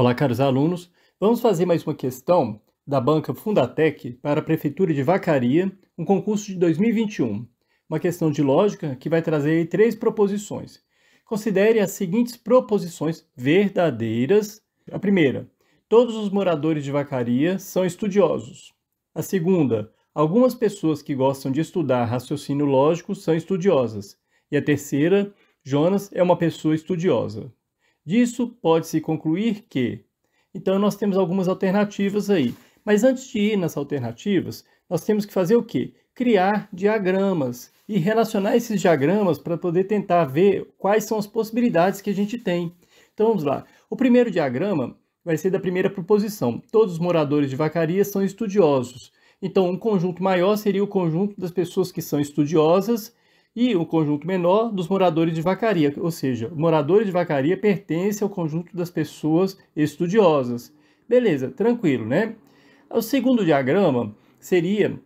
Olá, caros alunos. Vamos fazer mais uma questão da banca Fundatec para a Prefeitura de Vacaria, um concurso de 2021. Uma questão de lógica que vai trazer três proposições. Considere as seguintes proposições verdadeiras. A primeira, todos os moradores de Vacaria são estudiosos. A segunda, algumas pessoas que gostam de estudar raciocínio lógico são estudiosas. E a terceira, Jonas é uma pessoa estudiosa. Disso pode-se concluir que. Então, nós temos algumas alternativas aí. Mas antes de ir nas alternativas, nós temos que fazer o quê? Criar diagramas e relacionar esses diagramas para poder tentar ver quais são as possibilidades que a gente tem. Então, vamos lá. O primeiro diagrama vai ser da primeira proposição. Todos os moradores de Vacaria são estudiosos. Então, um conjunto maior seria o conjunto das pessoas que são estudiosas e o conjunto menor dos moradores de vacaria, ou seja, moradores de vacaria pertence ao conjunto das pessoas estudiosas. Beleza, tranquilo, né? O segundo diagrama seria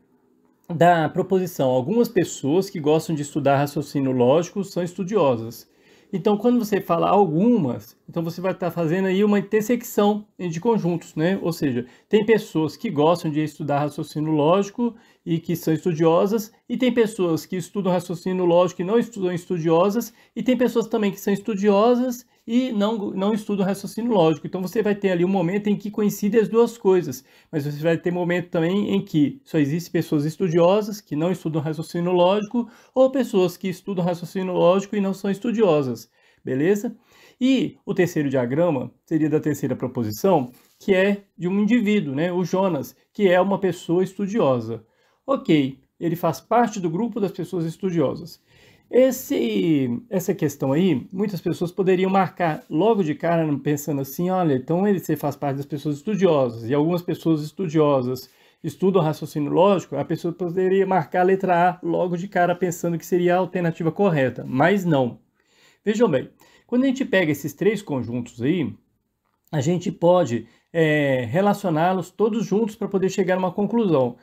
da proposição algumas pessoas que gostam de estudar raciocínio lógico são estudiosas. Então, quando você fala algumas, então você vai estar fazendo aí uma intersecção de conjuntos, né? Ou seja, tem pessoas que gostam de estudar raciocínio lógico e que são estudiosas, e tem pessoas que estudam raciocínio lógico e não estudam estudiosas, e tem pessoas também que são estudiosas e não, não estudam raciocínio lógico. Então você vai ter ali um momento em que coincidem as duas coisas, mas você vai ter momento também em que só existem pessoas estudiosas que não estudam raciocínio lógico ou pessoas que estudam raciocínio lógico e não são estudiosas, beleza? E o terceiro diagrama seria da terceira proposição, que é de um indivíduo, né, o Jonas, que é uma pessoa estudiosa ok, ele faz parte do grupo das pessoas estudiosas. Esse, essa questão aí, muitas pessoas poderiam marcar logo de cara, pensando assim: olha, então ele faz parte das pessoas estudiosas, e algumas pessoas estudiosas estudam raciocínio lógico, a pessoa poderia marcar a letra A logo de cara, pensando que seria a alternativa correta, mas não. Vejam bem, quando a gente pega esses três conjuntos aí, a gente pode é, relacioná-los todos juntos para poder chegar a uma conclusão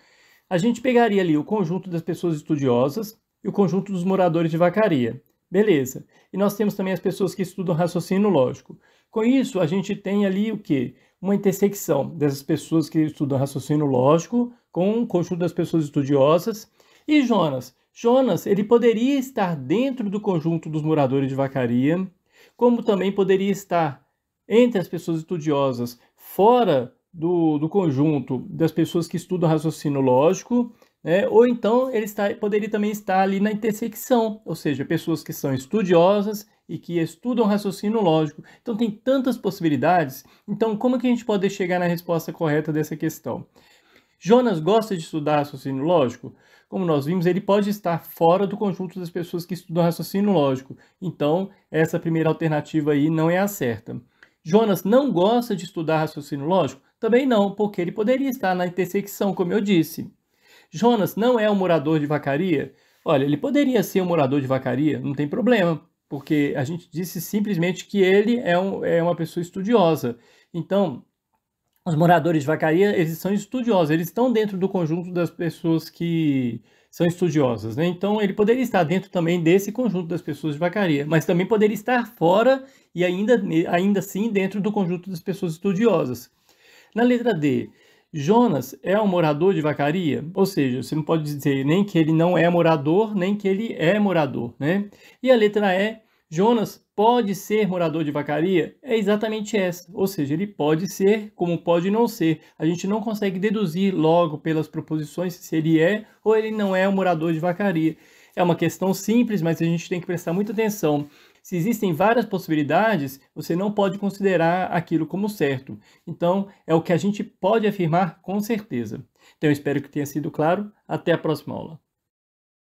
a gente pegaria ali o conjunto das pessoas estudiosas e o conjunto dos moradores de vacaria. Beleza. E nós temos também as pessoas que estudam raciocínio lógico. Com isso, a gente tem ali o quê? Uma intersecção dessas pessoas que estudam raciocínio lógico com o um conjunto das pessoas estudiosas. E Jonas? Jonas, ele poderia estar dentro do conjunto dos moradores de vacaria, como também poderia estar entre as pessoas estudiosas, fora do, do conjunto das pessoas que estudam raciocínio lógico, né? ou então ele está, poderia também estar ali na intersecção, ou seja, pessoas que são estudiosas e que estudam raciocínio lógico. Então tem tantas possibilidades. Então como que a gente pode chegar na resposta correta dessa questão? Jonas gosta de estudar raciocínio lógico? Como nós vimos, ele pode estar fora do conjunto das pessoas que estudam raciocínio lógico. Então, essa primeira alternativa aí não é a certa. Jonas não gosta de estudar raciocínio lógico? Também não, porque ele poderia estar na intersecção, como eu disse. Jonas não é um morador de vacaria? Olha, ele poderia ser um morador de vacaria, não tem problema, porque a gente disse simplesmente que ele é, um, é uma pessoa estudiosa. Então, os moradores de vacaria, eles são estudiosos, eles estão dentro do conjunto das pessoas que são estudiosas, né? Então, ele poderia estar dentro também desse conjunto das pessoas de vacaria, mas também poderia estar fora e ainda, ainda assim dentro do conjunto das pessoas estudiosas. Na letra D, Jonas é um morador de Vacaria, ou seja, você não pode dizer nem que ele não é morador, nem que ele é morador, né? E a letra E, Jonas pode ser morador de Vacaria, é exatamente essa, ou seja, ele pode ser como pode não ser. A gente não consegue deduzir logo pelas proposições se ele é ou ele não é um morador de Vacaria. É uma questão simples, mas a gente tem que prestar muita atenção. Se existem várias possibilidades, você não pode considerar aquilo como certo. Então, é o que a gente pode afirmar com certeza. Então, espero que tenha sido claro. Até a próxima aula.